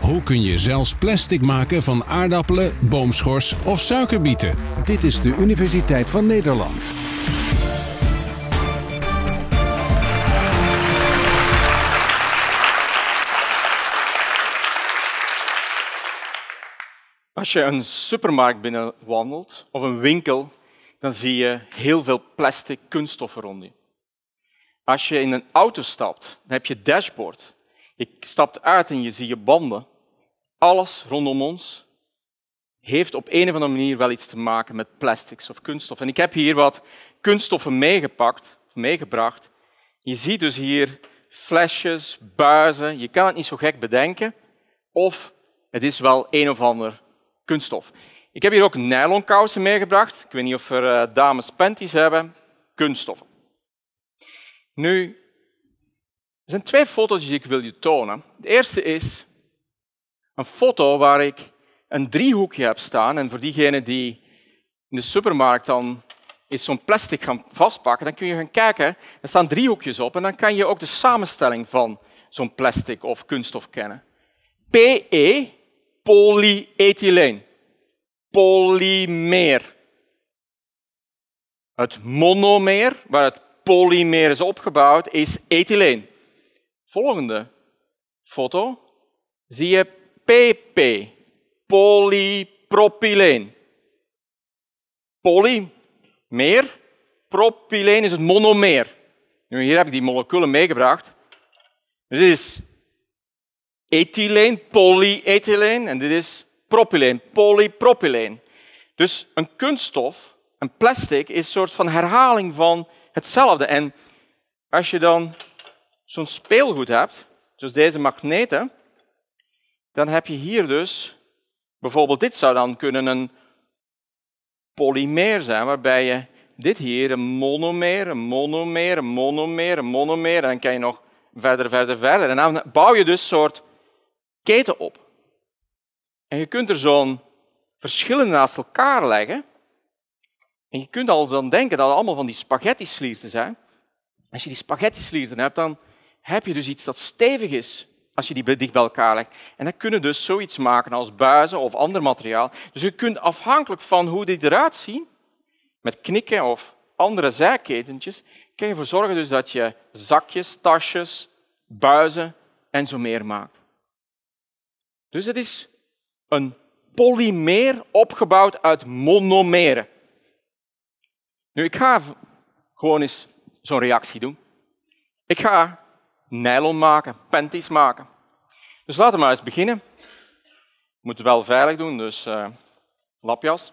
Hoe kun je zelfs plastic maken van aardappelen, boomschors of suikerbieten? Dit is de Universiteit van Nederland. Als je een supermarkt binnenwandelt of een winkel, dan zie je heel veel plastic kunststoffen rond je. Als je in een auto stapt, dan heb je dashboard. Je stapt uit en je ziet je banden. Alles rondom ons heeft op een of andere manier wel iets te maken met plastics of kunststof. En ik heb hier wat kunststoffen meegepakt, meegebracht. Je ziet dus hier flesjes, buizen. Je kan het niet zo gek bedenken. Of het is wel een of ander kunststof. Ik heb hier ook nylonkousen meegebracht. Ik weet niet of er eh, dames panties hebben. Kunststoffen. Nu, er zijn twee foto's die ik wil je tonen. De eerste is een foto waar ik een driehoekje heb staan. En voor diegenen die in de supermarkt dan is zo'n plastic gaan vastpakken, dan kun je gaan kijken, er staan driehoekjes op en dan kan je ook de samenstelling van zo'n plastic of kunststof kennen. PE, polyethyleen, polymeer. Het monomeer, waar het polymer is opgebouwd, is ethyleen. Volgende foto zie je PP, polypropyleen. Polymeer. propyleen is het monomeer. Nu, hier heb ik die moleculen meegebracht. Dit is ethyleen, polyethyleen, en dit is propyleen, polypropyleen. Dus een kunststof, een plastic, is een soort van herhaling van hetzelfde. En als je dan zo'n speelgoed hebt, zoals deze magneten, dan heb je hier dus, bijvoorbeeld dit zou dan kunnen een polymeer zijn, waarbij je dit hier, een monomeer, een monomeer, een monomeer, een monomeer, en dan kan je nog verder, verder, verder. En dan bouw je dus een soort keten op. En je kunt er zo'n verschillende naast elkaar leggen, je kunt al dan denken dat het allemaal van die spaghetti-slierten zijn. Als je die spaghetti-slierten hebt, dan heb je dus iets dat stevig is als je die dicht bij elkaar legt. En dan kunnen dus zoiets maken als buizen of ander materiaal. Dus je kunt afhankelijk van hoe die eruit zien, met knikken of andere zijketentjes, kan je ervoor zorgen dus dat je zakjes, tasjes, buizen en zo meer maakt. Dus het is een polymeer opgebouwd uit monomeren. Nu, ik ga gewoon eens zo'n reactie doen. Ik ga nylon maken, panties maken. Dus laten we maar eens beginnen. Ik moet wel veilig doen, dus eh, lapjas.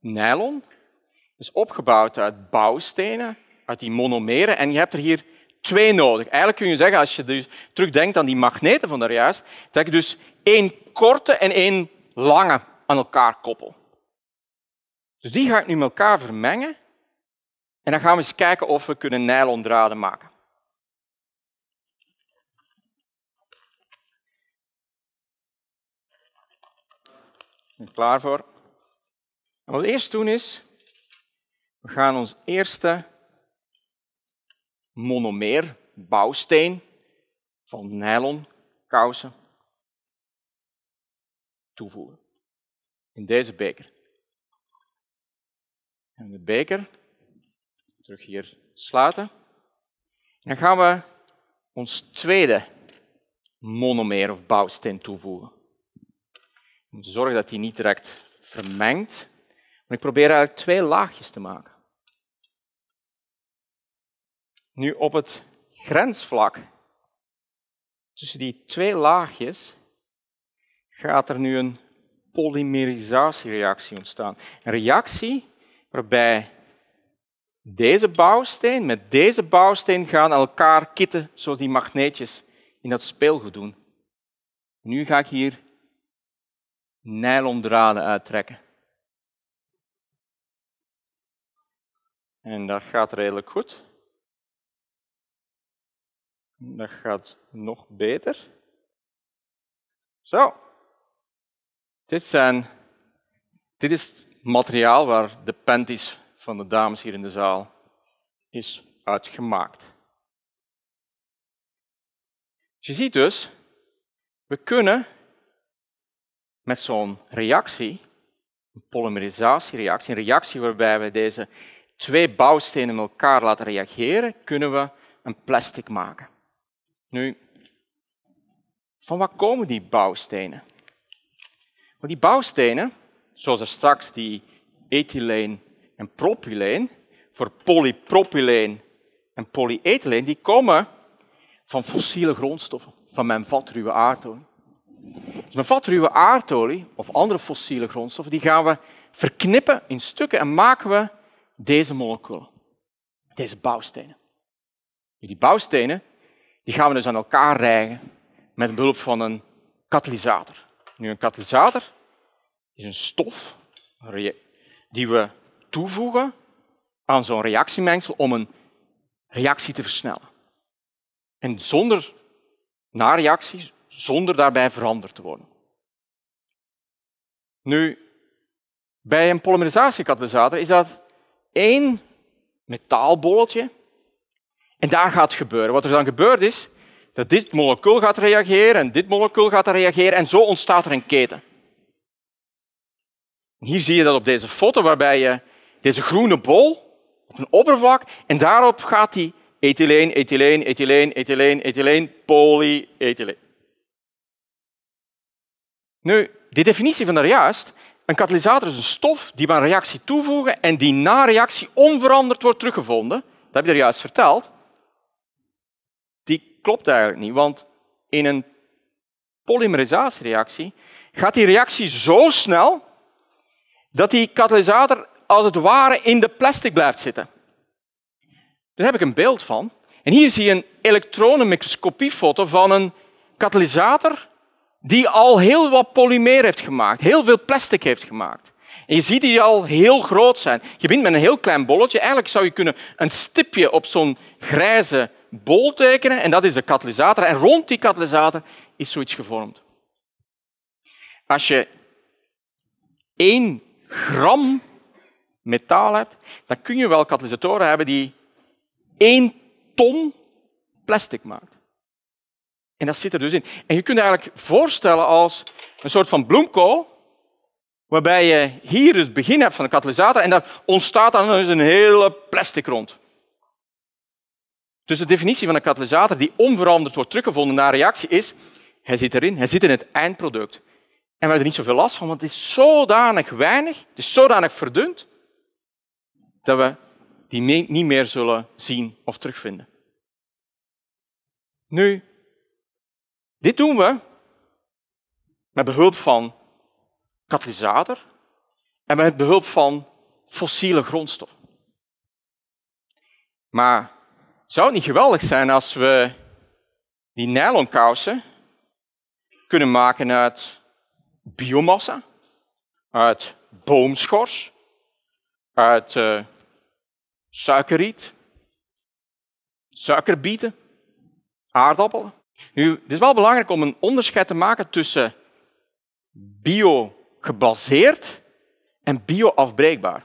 Nylon is opgebouwd uit bouwstenen, uit die monomeren. En je hebt er hier twee nodig. Eigenlijk kun je zeggen, als je dus terugdenkt aan die magneten van daarjuist, dat ik dus één korte en één lange aan elkaar koppel. Dus die ga ik nu met elkaar vermengen en dan gaan we eens kijken of we kunnen nylondraden maken. Ik ben klaar voor. wat we eerst doen is, we gaan ons eerste monomeer, bouwsteen van nylon kousen toevoegen. In deze beker. En de beker terug hier sluiten. Dan gaan we ons tweede monomeer of bouwsteen toevoegen. We moeten zorgen dat die niet direct vermengt. Maar ik probeer eigenlijk twee laagjes te maken. Nu op het grensvlak tussen die twee laagjes gaat er nu een polymerisatiereactie ontstaan. Een reactie waarbij deze bouwsteen met deze bouwsteen gaan elkaar kitten zoals die magneetjes in dat speelgoed doen. Nu ga ik hier nylondraden uittrekken. En dat gaat redelijk goed. Dat gaat nog beter. Zo. Dit, zijn, dit is het materiaal waar de panties van de dames hier in de zaal is uitgemaakt. Je ziet dus, we kunnen met zo'n reactie, een polymerisatiereactie, een reactie waarbij we deze twee bouwstenen met elkaar laten reageren, kunnen we een plastic maken. Nu, van waar komen die bouwstenen? Want die bouwstenen, zoals er straks die ethyleen en propyleen, voor polypropyleen en polyethyleen, die komen van fossiele grondstoffen, van mijn vatruwe aardolie. Dus mijn vatruwe aardolie of andere fossiele grondstoffen, die gaan we verknippen in stukken en maken we deze moleculen, deze bouwstenen. Die bouwstenen die gaan we dus aan elkaar rijgen met behulp van een katalysator. Nu, een katalysator is een stof die we toevoegen aan zo'n reactiemengsel om een reactie te versnellen. En zonder nareacties, zonder daarbij veranderd te worden. Nu, bij een polymerisatiekatalysator is dat één metaalbolletje en daar gaat gebeuren. Wat er dan gebeurt is dat dit molecuul gaat reageren en dit molecuul gaat reageren en zo ontstaat er een keten. hier zie je dat op deze foto waarbij je deze groene bol op een oppervlak en daarop gaat die ethyleen, ethyleen, ethyleen, ethyleen, ethyleen, polyethyleen. Nu, de definitie van daarjuist, een katalysator is een stof die bij een reactie toevoegen en die na reactie onveranderd wordt teruggevonden. Dat heb je er juist verteld klopt eigenlijk niet, want in een polymerisatiereactie gaat die reactie zo snel dat die katalysator als het ware in de plastic blijft zitten. Daar heb ik een beeld van. En hier zie je een elektronenmicroscopiefoto van een katalysator die al heel wat polymeer heeft gemaakt, heel veel plastic heeft gemaakt. En je ziet die al heel groot zijn. Je begint met een heel klein bolletje. Eigenlijk zou je kunnen een stipje op zo'n grijze bol tekenen en dat is de katalysator. En rond die katalysator is zoiets gevormd. Als je één gram metaal hebt, dan kun je wel katalysatoren hebben die één ton plastic maken. En dat zit er dus in. En je kunt je eigenlijk voorstellen als een soort van bloemkool, waarbij je hier dus het begin hebt van de katalysator en daar ontstaat dan dus een hele plastic rond. Dus de definitie van een katalysator die onveranderd wordt teruggevonden na reactie is, hij zit erin, hij zit in het eindproduct. En we hebben er niet zoveel last van, want het is zodanig weinig, het is zodanig verdund, dat we die niet meer zullen zien of terugvinden. Nu, dit doen we met behulp van katalysator en met behulp van fossiele grondstof. Maar zou het niet geweldig zijn als we die nylonkousen kunnen maken uit biomassa, uit boomschors, uit uh, suikerriet, suikerbieten, aardappelen. Nu, het is wel belangrijk om een onderscheid te maken tussen bio-gebaseerd en bio-afbreekbaar.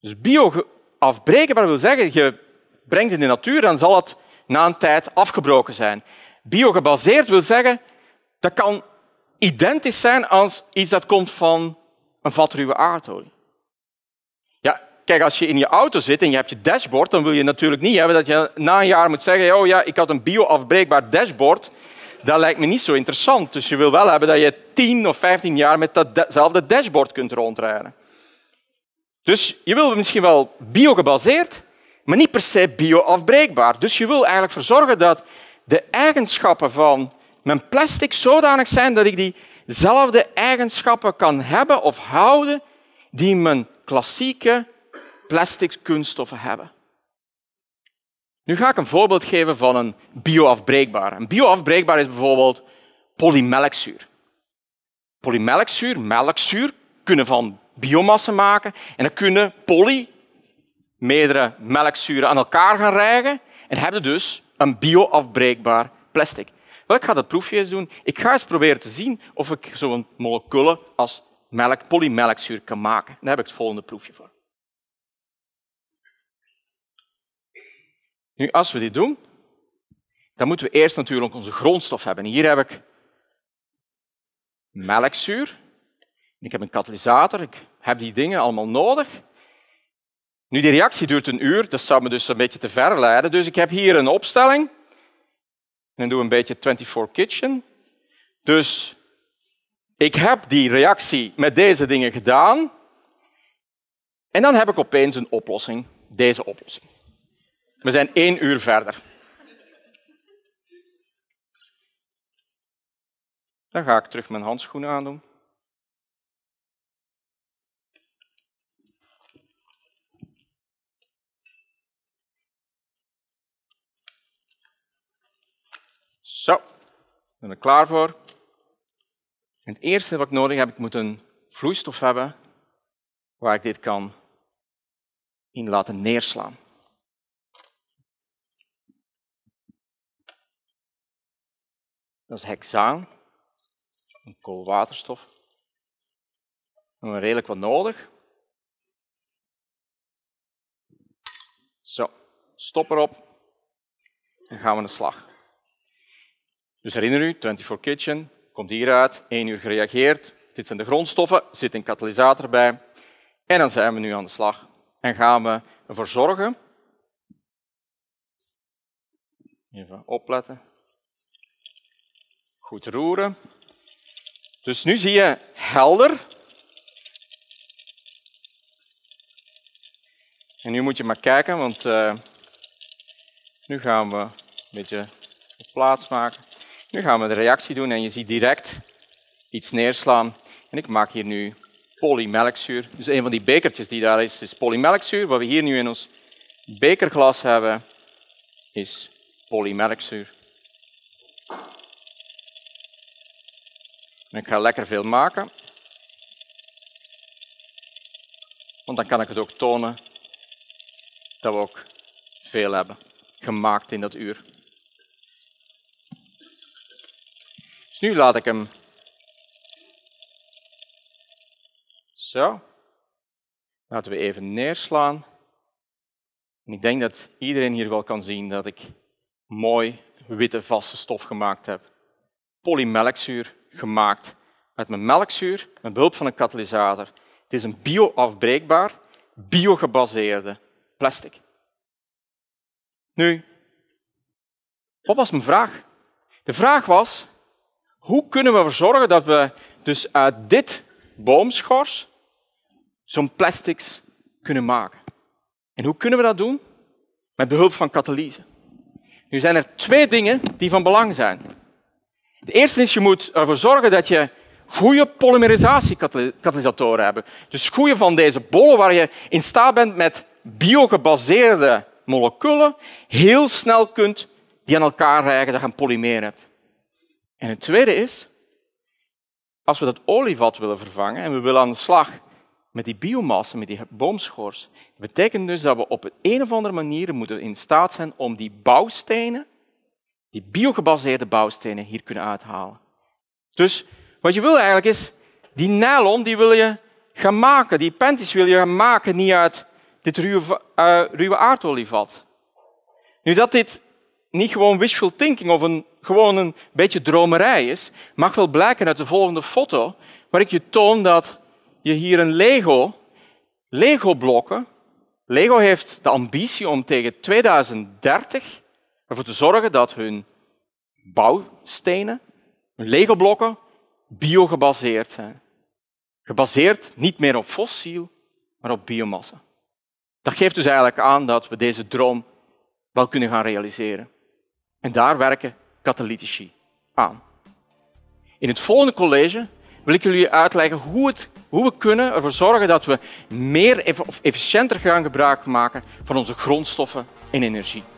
Dus bio-afbreekbaar wil zeggen, je brengt in de natuur, dan zal het na een tijd afgebroken zijn. Biogebaseerd wil zeggen, dat kan identisch zijn als iets dat komt van een vat ruwe aardolie. Ja, kijk, als je in je auto zit en je hebt je dashboard, dan wil je natuurlijk niet hebben dat je na een jaar moet zeggen, oh ja, ik had een bio-afbreekbaar dashboard. Dat lijkt me niet zo interessant. Dus je wil wel hebben dat je 10 of 15 jaar met datzelfde dashboard kunt rondrijden. Dus je wil misschien wel biogebaseerd, maar niet per se bioafbreekbaar. Dus je wil eigenlijk verzorgen zorgen dat de eigenschappen van mijn plastic zodanig zijn dat ik diezelfde eigenschappen kan hebben of houden die mijn klassieke plastic kunststoffen hebben. Nu ga ik een voorbeeld geven van een bioafbreekbaar. Een bioafbreekbaar is bijvoorbeeld polymelkzuur. Polymelkzuur, melkzuur kunnen van biomassa maken en dan kunnen poly meerdere melkzuren aan elkaar gaan rijgen en hebben dus een bioafbreekbaar plastic. Wel, ik ga dat proefje eens doen. Ik ga eens proberen te zien of ik zo'n molecule als melk, polymelkzuur kan maken. Daar heb ik het volgende proefje voor. Nu, als we dit doen, dan moeten we eerst natuurlijk onze grondstof hebben. Hier heb ik melkzuur. Ik heb een katalysator. Ik heb die dingen allemaal nodig. Nu, die reactie duurt een uur, dat dus zou me dus een beetje te ver leiden. Dus ik heb hier een opstelling. En doe een beetje 24 Kitchen. Dus ik heb die reactie met deze dingen gedaan. En dan heb ik opeens een oplossing. Deze oplossing. We zijn één uur verder. Dan ga ik terug mijn handschoenen aandoen. ben er klaar voor. het eerste wat ik nodig heb, ik moet een vloeistof hebben waar ik dit kan in laten neerslaan. Dat is hexaan, een koolwaterstof. We hebben redelijk wat nodig. Zo, stop erop en gaan we aan de slag. Dus herinner u, 24 Kitchen komt hieruit, één uur gereageerd. Dit zijn de grondstoffen, zit een katalysator bij. En dan zijn we nu aan de slag en gaan we ervoor zorgen. Even opletten. Goed roeren. Dus nu zie je helder. En nu moet je maar kijken, want eh, nu gaan we een beetje plaats maken. Nu gaan we de reactie doen en je ziet direct iets neerslaan. En ik maak hier nu polymelkzuur. Dus een van die bekertjes die daar is, is polymelkzuur. Wat we hier nu in ons bekerglas hebben, is polymelkzuur. En ik ga lekker veel maken. Want dan kan ik het ook tonen dat we ook veel hebben gemaakt in dat uur. Dus nu laat ik hem. Zo. Laten we even neerslaan. En ik denk dat iedereen hier wel kan zien dat ik mooi witte vaste stof gemaakt heb. Polymelkzuur gemaakt uit mijn melkzuur met behulp van een katalysator. Het is een bioafbreekbaar, biogebaseerde plastic. Nu, wat was mijn vraag? De vraag was, hoe kunnen we ervoor zorgen dat we dus uit dit boomschors zo'n plastics kunnen maken? En hoe kunnen we dat doen? Met behulp van catalyse. Nu zijn er twee dingen die van belang zijn. De eerste is, je moet ervoor zorgen dat je goede polymerisatiekatalysatoren hebben. Dus goede van deze bollen waar je in staat bent met biogebaseerde moleculen heel snel kunt die aan elkaar rijgen, dat je een polymeer hebt. En het tweede is, als we dat olievat willen vervangen en we willen aan de slag met die biomassa, met die boomschors, betekent dus dat we op een, of andere manier moeten in staat zijn om die bouwstenen, die biogebaseerde bouwstenen, hier kunnen uithalen. Dus wat je wil eigenlijk is, die nylon die wil je gaan maken, die panties wil je gaan maken, niet uit dit ruwe, eh, ruwe aardolievat. Nu dat dit niet gewoon wishful thinking of een gewoon een beetje dromerij is, mag wel blijken uit de volgende foto, waar ik je toon dat je hier een Lego, Lego-blokken, Lego heeft de ambitie om tegen 2030 ervoor te zorgen dat hun bouwstenen, hun Lego-blokken, biogebaseerd zijn. Gebaseerd niet meer op fossiel, maar op biomassa. Dat geeft dus eigenlijk aan dat we deze droom wel kunnen gaan realiseren. En daar werken katalytici aan. In het volgende college wil ik jullie uitleggen hoe, het, hoe we kunnen ervoor zorgen dat we meer of efficiënter gaan gebruik maken van onze grondstoffen en energie.